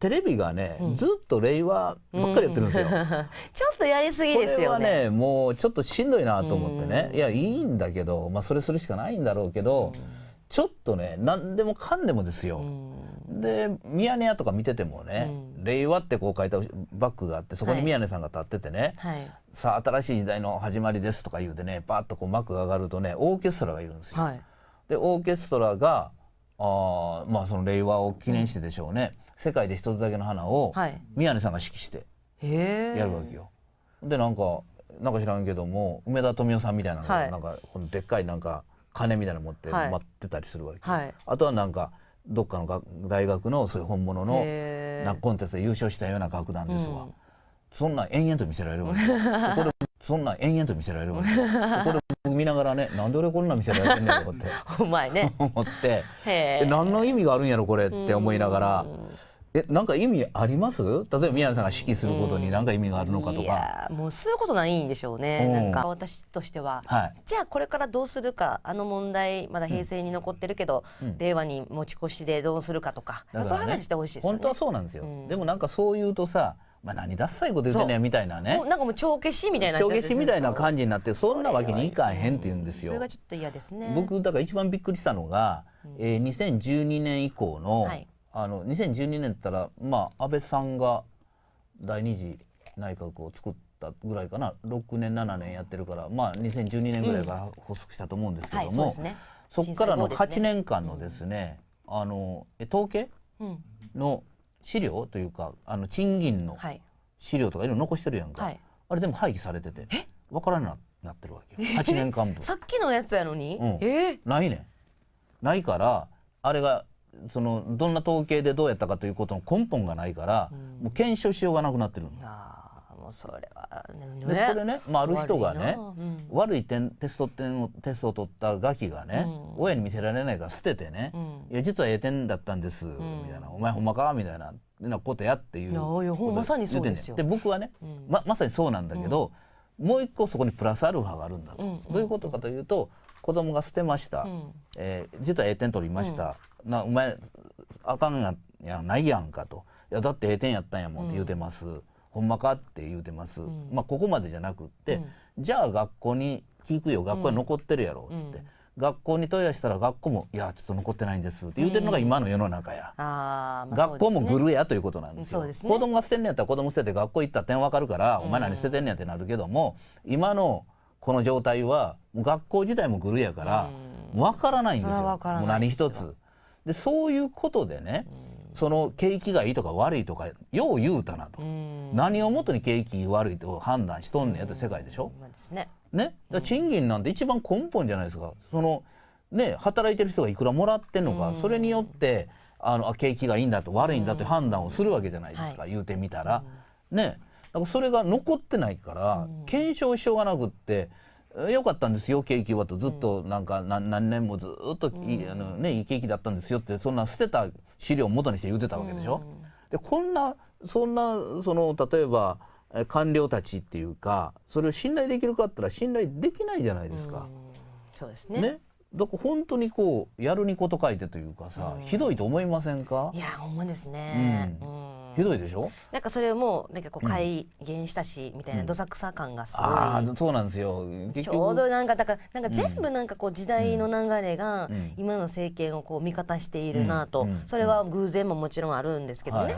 テレビがね、うん、ずっと令和ばっかりやってるんですよ、うん、ちょっとやりすぎですよねこれはねもうちょっとしんどいなと思ってね、いやいいんだけどまあそれするしかないんだろうけど、ちょっとね何でもかんでもですよ、でミヤネ屋とか見ててもね「令和」ってこう書いたバッグがあってそこにミネ屋さんが立っててね、はい、さあ新しい時代の始まりです」とか言うてねパッとこう幕が上がるとねオーケストラがいるんですよ。はい、でオーケストラがあまあその令和を記念してでしょうね、世界で一つだけの花を、宮根さんが指揮してやるわけよ。でなんかなんか知らんけども梅田富美男さんみたいなのが、はい、なんかこのでっかいなんか金みたいなの持って待ってたりするわけ、はい、あとはなんかどっかの大学のそういう本物のなコンテストで優勝したような楽団ですわ、うん、そんな延々と見せられるわけここそんな延々と見せられるわけここで見ながらねなんで俺こんな見せられてんねんと 思ってお前ね思って何の意味があるんやろこれって思いながら。うんえなんか意味あります例えば宮野さんが指揮することに何か意味があるのかとか、うん、もうすることないんでしょうね、うん、なんか私としては、はい、じゃあこれからどうするかあの問題まだ平成に残ってるけど、うん、令和に持ち越しでどうするかとか、ね、そういう話してほしいですよ、ね、本当はそうなんですよ、でもなんかそう言うとさまあ、何ダサいこと言ってねみたいなねなんかもう帳消しみたいな帳消しみたいな感じになってそんなわけにいかへんって言うんですよそれがちょっと嫌ですね僕だから一番びっくりしたのが、うん、えー、2012年以降の、はいあの2012年だったら、まあ、安倍さんが第2次内閣を作ったぐらいかな6年7年やってるから、まあ、2012年ぐらいから発足したと思うんですけども、うんはい、そこ、ね、からの8年間のですね、うん、あの統計の資料というかあの賃金の資料とかいろいろ残してるやんか、はい、あれでも廃棄されてて分からななってるわけよ8年間分さっきのやつやのに、うん、えー、ないねないからあれがそのどんな統計でどうやったかということの根本がないから、うん、もう検証しようがなくなってるの。あもうそれはねでこれね、まあ、ある人がね悪いうん、い点テスト点をテストを取ったガキがね、うん、親に見せられないから捨ててね「いや実はええ点だったんです」みたいな「お前ほんまか?」みたいななことやっていういやまさにそうですよで僕はね、ままさにそうなんだけど、もう一個そこにプラスアルファがあるんだと。どういうことかというと、子供が捨てました、うん、えー、実は栄点取りました、うん、なお前あかんややないやんかといやだって栄点やったんやもんって言うてます、うん、ほんまかって言うてます、まあここまでじゃなくって、じゃあ学校に聞くよ学校に残ってるやろっつって。学校に問い合わせたら学校も「いやちょっと残ってないんです」って言うてるのが今の世の中や、うんまあね、学校もグルやということなんですよ、ね、子供が捨てんねやったら子供捨てて学校行ったら点分かるから、うん、お前何捨ててんねやってなるけども今のこの状態は学校自体も狂いやからわからないんですよもう何一つ。でそういうことでねその景気がいいとか悪いとかよう言うたなと何をもとに景気悪いと判断しとんねんやと世界でしょ。うね、賃金なんて一番根本じゃないですか。そのね、働いてる人がいくらもらってんのか、それによってあの景気がいいんだと悪いんだと判断をするわけじゃないですか、言うてみたら。ねからそれが残ってないから、検証しようがなくって。良かったんですよ景気はとずっとなんか何,、年もずっといい,、あのね、いい景気だったんですよってそんな捨てた資料を元にして言うてたわけでしょ。でこんなそんなその例えば官僚たちっていうかそれを信頼できるかったら信頼できないじゃないですか。そうですねねだから本当にこうやるにこと書いてというかさ、ひどいと思いませんかいやほんですね、うんひどいでしょなんかそれもなんかこう改元したし、みたいなどさくさ感がすごい、あそうなんですよちょうどなんかだからなんか全部なんかこう時代の流れが今の政権をこう味方しているなと、それは偶然ももちろんあるんですけどね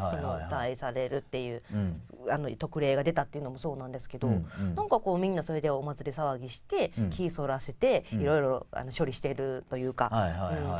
対されるっていう、あの特例が出たっていうのもそうなんですけど、うなんかこうみんなそれでお祭り騒ぎして、気そらせていろいろあの処理しているというか、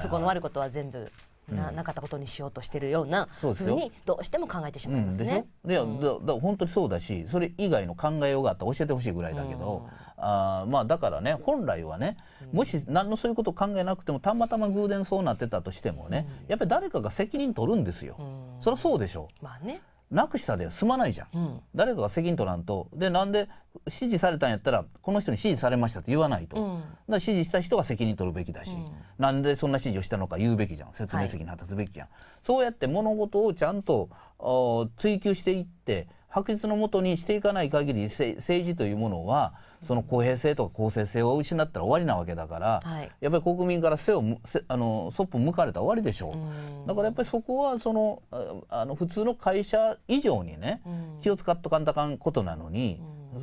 都合の悪いことは全部。ななかったことにしようとしてるようなふうにどうしても考えてしまいますね。うでうん、だだ本当にそうだしそれ以外の考えようがあったら教えてほしいぐらいだけど、うん、あまあだからね本来はねもし何のそういうことを考えなくてもたまたま偶然そうなってたとしてもね、やっぱり誰かが責任取るんですよ。そりゃそうでしょう。まあねなくしたで済まないじゃん、うん、誰かが責任取らんとでなんで指示されたんやったらこの人に指示されましたって言わないと、うん、だから指示した人が責任取るべきだし、うん、なんでそんな指示をしたのか言うべきじゃん説明責任果たすべきやん、はい、そうやって物事をちゃんと追求していって白日のもとにしていかない限り政治というものはその公平性とか公正性を失ったら終わりなわけだから、はい、やっぱり国民から背をあのそっぽ向かれたら終わりでしょうだからやっぱりそこはそのあの普通の会社以上にね気を使っとかんたかんことなのに。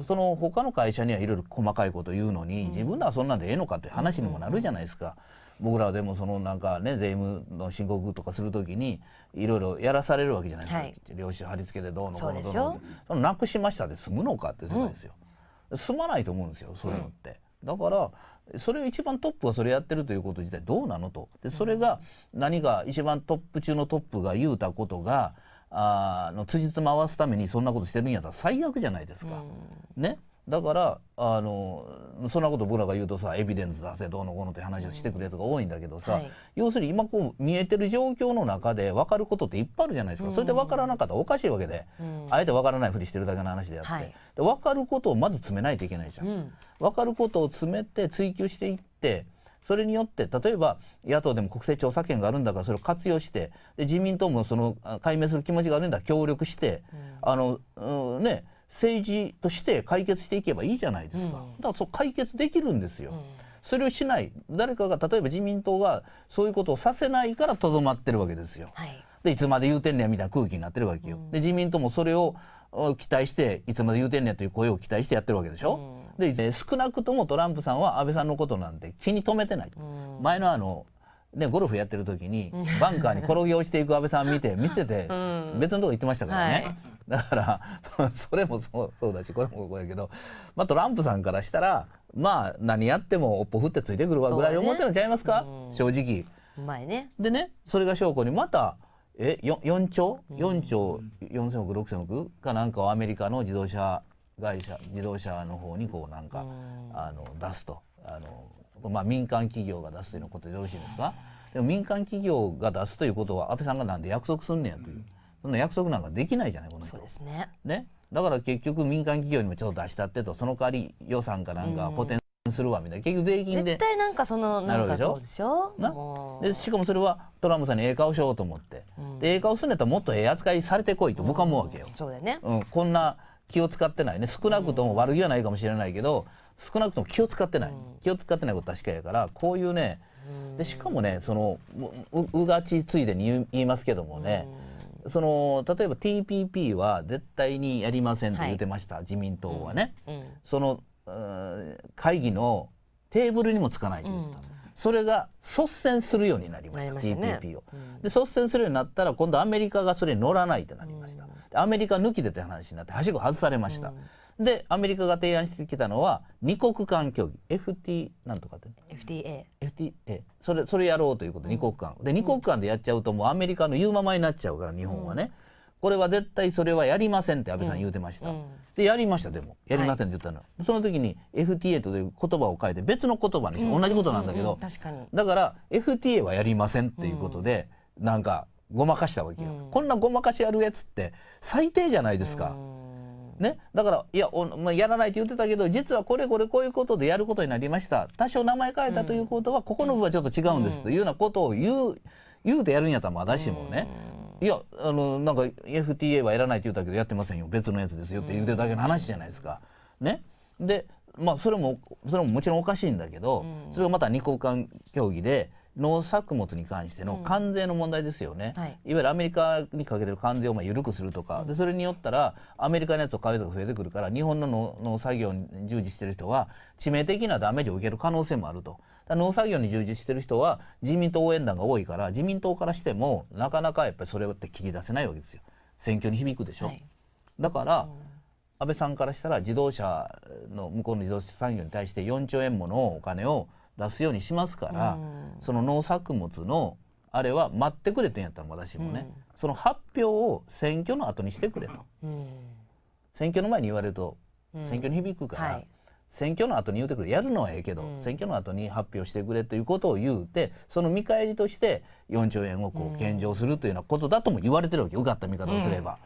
その他の会社にはいろいろ細かいこと言うのに、自分らはそんなんでええのかという話にもなるじゃないですか。僕らでもそのなんかね税務の申告とかするときにいろいろやらされるわけじゃないですか、はい、領収貼り付けでどうのこうのどうのそのなくしましたで済むのかって世界ですよ、うん、済まないと思うんですよそういうのって。うん、だからそれを一番トップがそれやってるということ自体どうなのとでそれが何か一番トップ中のトップが言うたことがあの辻褄合わすためにそんなことしてるんやったら最悪じゃないですか。うん、ねだからあのそんなこと僕らが言うとさエビデンス出せどうのこうのって話をしてくるやつが多いんだけどさ、うんはい、要するに今こう見えてる状況の中で分かることっていっぱいあるじゃないですか、うん、それで分からなかったらおかしいわけで、うん、あえて分からないふりしてるだけの話であって、はい、で分かることをまず詰めないといけないじゃん。分かることを詰めて追求していってそれによって例えば野党でも国政調査権があるんだからそれを活用してで自民党もその解明する気持ちがあるんだ協力して、あの、ね政治として解決していけばいいじゃないですか。だからそう解決できるんですよ。それをしない誰かが例えば自民党がそういうことをさせないからとどまってるわけですよ。はい、でいつまで言うてんねんみたいな空気になってるわけよ。うん、で自民党もそれを期待していつまで言うてんねんという声を期待してやってるわけでしょ。うん、で少なくともトランプさんは安倍さんのことなんて気に留めてない。うん、前のあのね、ゴルフやってる時にバンカーに転げ落ちていく安倍さん見て見せて別のとこ行ってましたからね。はいだから それもそうそうだしこれもここやけど、まあ、トランプさんからしたらまあ何やってもおっぽふってついてくるわぐらい思ってるんちゃいますか、ね、正直。前ね、でねそれが証拠にまたえ 4, 兆4兆4,000億6,000億かなんかをアメリカの自動車会社自動車の方にこうなんかあの出すとあの、まあ、民間企業が出すということでよろしいですかでも民間企業が出すということは安倍さんがなんで約束すんねやという。そんな約束なんかできないじゃないこの人そうですねねだから結局民間企業にもちょっと出したってとその代わり予算かなんか補填するわみたいな結局税金で絶対なんかそのなでなでしかもそれはトランプさんにええ顔しようと思って、うん、でええ顔すんやったらもっとええ扱いされてこいと僕は思うわけよ、うん、そうだね、うん、こんな気を使ってないね少なくとも悪気はないかもしれないけど、うん、少なくとも気を使ってない、うん、気を使ってないこと確かやからこういうねでしかもねそのううがちついでに言いますけどもね、うんその例えば TPP は絶対にやりませんと言ってました、はい、自民党はね、うんうん、その会議のテーブルにもつかないと言った、うん、それが率先するようになりましたました、ね、TPP を、で率先するようになったら今度アメリカがそれに乗らないとなりました、アメリカ抜きでって話になってはしご外されました、で、アメリカが提案してきたのは、二国間協議。FT なんとかって。FTA。FTA。それ、それやろうということで、二国間。で、二国間でやっちゃうと、もうアメリカの言うままになっちゃうから、日本はね。これは絶対それはやりませんって安倍さん言うてました。で、やりました、でも。やりませんって言ったの。その時に FTA という言葉を変えて別の言葉にして、同じことなんだけど。確かに。だから、FTA はやりませんっていうことで、なんか、ごまかしたわけよ。こんなごまかしやるやつって最低じゃないですか。ね、だから、いや、まあ、やらないって言ってたけど、実はこれこれこういうことでやることになりました。多少名前変えたということは、ここの部はちょっと違うんです、というようなことを言う、言うてやるんやったらまだしもね。いや、あの、なんか FTA はやらないって言ったけど、やってませんよ。別のやつですよって言うてただけの話じゃないですか。ね。で、まあ、それも、それももちろんおかしいんだけど、それをまた二交間協議で、農作物に関しての関税の問題ですよね、はい、いわゆるアメリカにかけてる関税をまあ緩くするとか、でそれによったらアメリカのやつを買う人が増えてくるから日本の農作業に従事してる人は致命的なダメージを受ける可能性もあると。農作業に従事してる人は自民党応援団が多いから自民党からしてもなかなかやっぱりそれって切り出せないわけですよ。選挙に響くでしょ。はい、だから、安倍さんからしたら自動車の向こうの自動車産業に対して4兆円ものお金を出すようにしますから、その農作物のあれは待ってくれてんやったら私もね、その発表を選挙の後にしてくれと、選挙の前に言われると選挙に響くから、選挙の後に言うてくれやるのはええけど、選挙の後に発表してくれということを言うてその見返りとして4兆円をこう献上するというようなことだとも言われてるわけ受かった見方をすれば。うん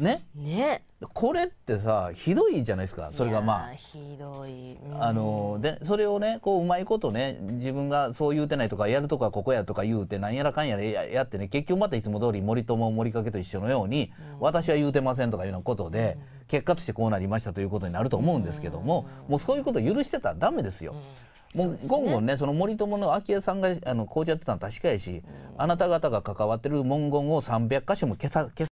ねねこれってさひどいじゃないですかそれがまあひどい、うん、あのでそれをねこううまいことね自分がそう言うてないとかやるとかここやとか言うてなんやらかんやでやってね結局またいつも通り森友森掛と一緒のように、うん、私は言うてませんとかいうようなことで、うん、結果としてこうなりましたということになると思うんですけども、もうそういうこと許してたらダメですよ。もう今後ねその森友の昭恵さんがあのこうやってたのは確かやし、あなた方が関わってる文言を300箇所も消さ消